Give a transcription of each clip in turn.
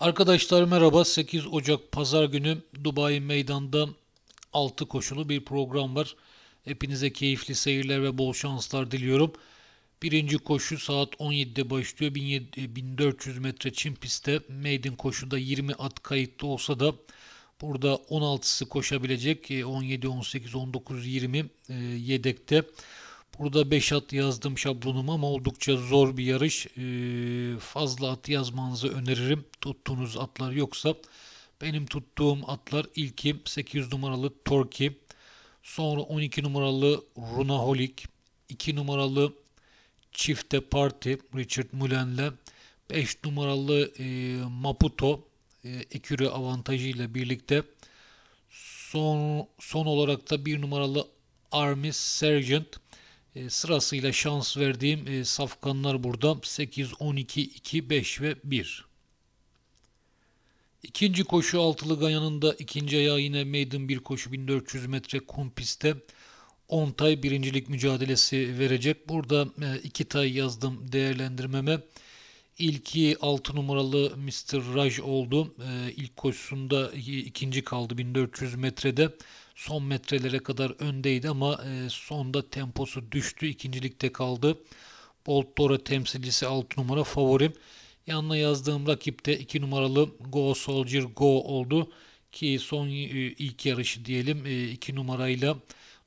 Arkadaşlar merhaba. 8 Ocak Pazar günü Dubai Meydan'da 6 koşulu bir program var. Hepinize keyifli seyirler ve bol şanslar diliyorum. Birinci koşu saat 17'de başlıyor. 1400 e, metre çim pistte maiden koşuda 20 at kayıtlı olsa da burada 16'sı koşabilecek. 17, 18, 19, 20 yedekte. Burada 5 at yazdım şablonum ama oldukça zor bir yarış. Ee, fazla at yazmanızı öneririm. Tuttuğunuz atlar yoksa benim tuttuğum atlar ilki 800 numaralı Torki, sonra 12 numaralı Runaholic, 2 numaralı Çifte Parti Richard Mullen'le 5 numaralı e, Maputo e, ekürü avantajıyla birlikte son, son olarak da 1 numaralı Army Sergeant e, sırasıyla şans verdiğim e, safkanlar burada 8, 12, 2, 5 ve 1. İkinci koşu altılı ganyanında ikinci ayağı yine maiden bir koşu 1400 metre kum pistte 10 tay birincilik mücadelesi verecek. Burada e, iki tay yazdım değerlendirmeme. İlki 6 numaralı Mr. Raj oldu. E, ilk koşusunda ikinci kaldı 1400 metrede son metrelere kadar öndeydi ama e, sonda temposu düştü. ikincilikte kaldı. Bolt Dora temsilcisi 6 numara favorim. Yanına yazdığım rakip de 2 numaralı Go Soldier Go oldu. Ki son e, ilk yarışı diyelim 2 e, numarayla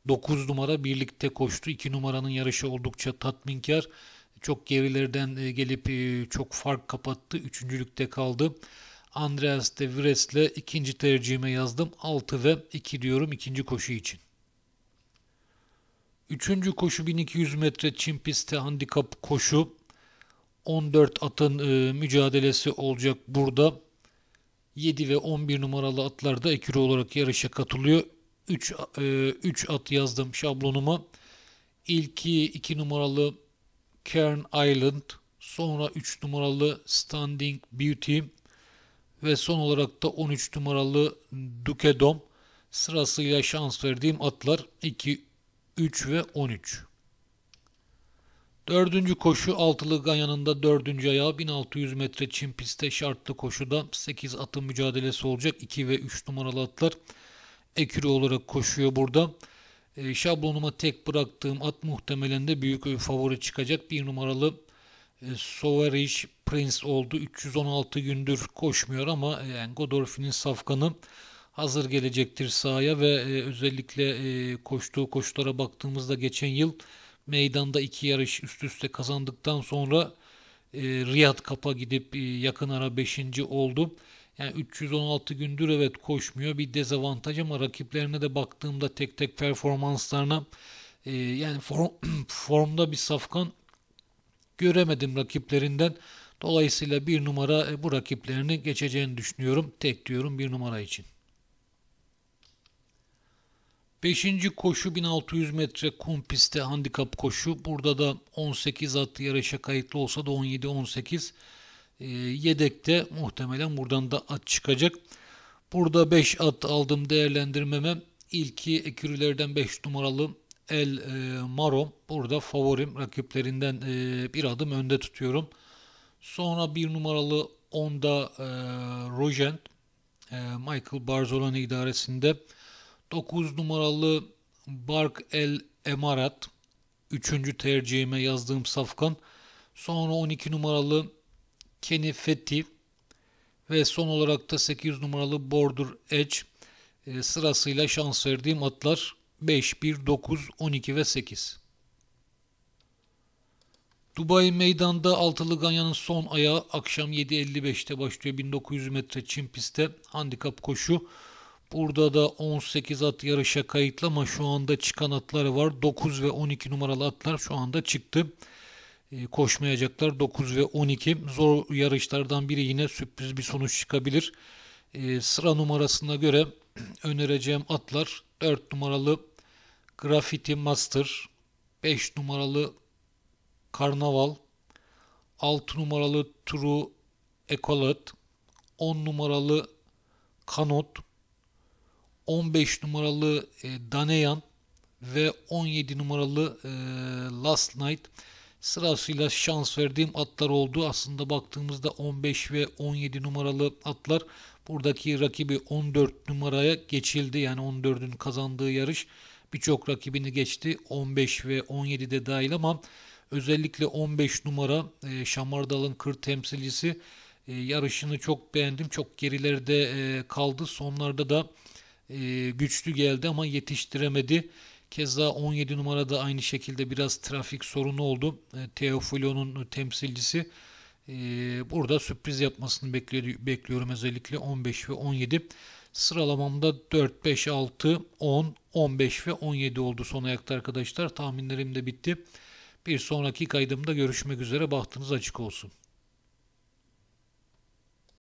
9 numara birlikte koştu. 2 numaranın yarışı oldukça tatminkar. Çok gerilerden e, gelip e, çok fark kapattı. Üçüncülükte kaldı. Andreas de ile ikinci tercihime yazdım. 6 ve 2 diyorum ikinci koşu için. Üçüncü koşu 1200 metre çim pistte handikap koşu. 14 atın e, mücadelesi olacak burada. 7 ve 11 numaralı atlar da ekürü olarak yarışa katılıyor. 3 3 e, at yazdım şablonuma. İlki 2 numaralı Kern Island, sonra 3 numaralı Standing Beauty, ve son olarak da 13 numaralı Dukedom sırasıyla şans verdiğim atlar 2, 3 ve 13. Dördüncü koşu altılı ganyanında dördüncü ayağı 1600 metre çim pistte şartlı koşuda 8 atın mücadelesi olacak. 2 ve 3 numaralı atlar ekürü olarak koşuyor burada. E, şablonuma tek bıraktığım at muhtemelen de büyük favori çıkacak. 1 numaralı e, Sovarij Prince oldu. 316 gündür koşmuyor ama e, yani Godolphin'in safkanı hazır gelecektir sahaya ve e, özellikle e, koştuğu koşulara baktığımızda geçen yıl meydanda iki yarış üst üste kazandıktan sonra e, Riyad Kap'a gidip e, yakın ara 5. oldu. Yani 316 gündür evet koşmuyor bir dezavantaj ama rakiplerine de baktığımda tek tek performanslarına e, yani form, formda bir safkan göremedim rakiplerinden. Dolayısıyla bir numara e, bu rakiplerini geçeceğini düşünüyorum. Tek diyorum bir numara için. Beşinci koşu 1600 metre kum pistte handikap koşu. Burada da 18 atlı yarışa kayıtlı olsa da 17-18 e, yedekte muhtemelen buradan da at çıkacak. Burada 5 at aldım değerlendirmeme. İlki ekürülerden 5 numaralı El e, Marom burada favorim rakiplerinden e, bir adım önde tutuyorum. Sonra bir numaralı Onda e, e, Michael Barzolani idaresinde 9 numaralı Bark El Emarat 3. tercihime yazdığım safkan. Sonra 12 numaralı Kenny Fetti ve son olarak da 8 numaralı Border Edge e, sırasıyla şans verdiğim atlar. 5, 1, 9, 12 ve 8. Dubai meydanda altılı ganyanın son ayağı akşam 7.55'te başlıyor. 1900 metre çim pistte handikap koşu. Burada da 18 at yarışa kayıtlı ama şu anda çıkan atlar var. 9 ve 12 numaralı atlar şu anda çıktı. Ee, koşmayacaklar 9 ve 12. Zor yarışlardan biri yine sürpriz bir sonuç çıkabilir. Ee, sıra numarasına göre önereceğim atlar 4 numaralı Graffiti Master, 5 numaralı Karnaval, 6 numaralı True Ecolat, 10 numaralı Kanot, 15 numaralı e, Daneyan ve 17 numaralı e, Last Night sırasıyla şans verdiğim atlar oldu. Aslında baktığımızda 15 ve 17 numaralı atlar buradaki rakibi 14 numaraya geçildi. Yani 14'ün kazandığı yarış Birçok rakibini geçti 15 ve 17 de dahil ama özellikle 15 numara e, Şamardal'ın kır temsilcisi e, yarışını çok beğendim. Çok gerilerde e, kaldı. Sonlarda da e, güçlü geldi ama yetiştiremedi. Keza 17 numarada aynı şekilde biraz trafik sorunu oldu. E, Teofilo'nun temsilcisi. E, burada sürpriz yapmasını bekli bekliyorum özellikle 15 ve 17. Sıralamamda 4, 5, 6, 10, 15 ve 17 oldu son ayakta arkadaşlar. Tahminlerim de bitti. Bir sonraki kaydımda görüşmek üzere. Bahtınız açık olsun.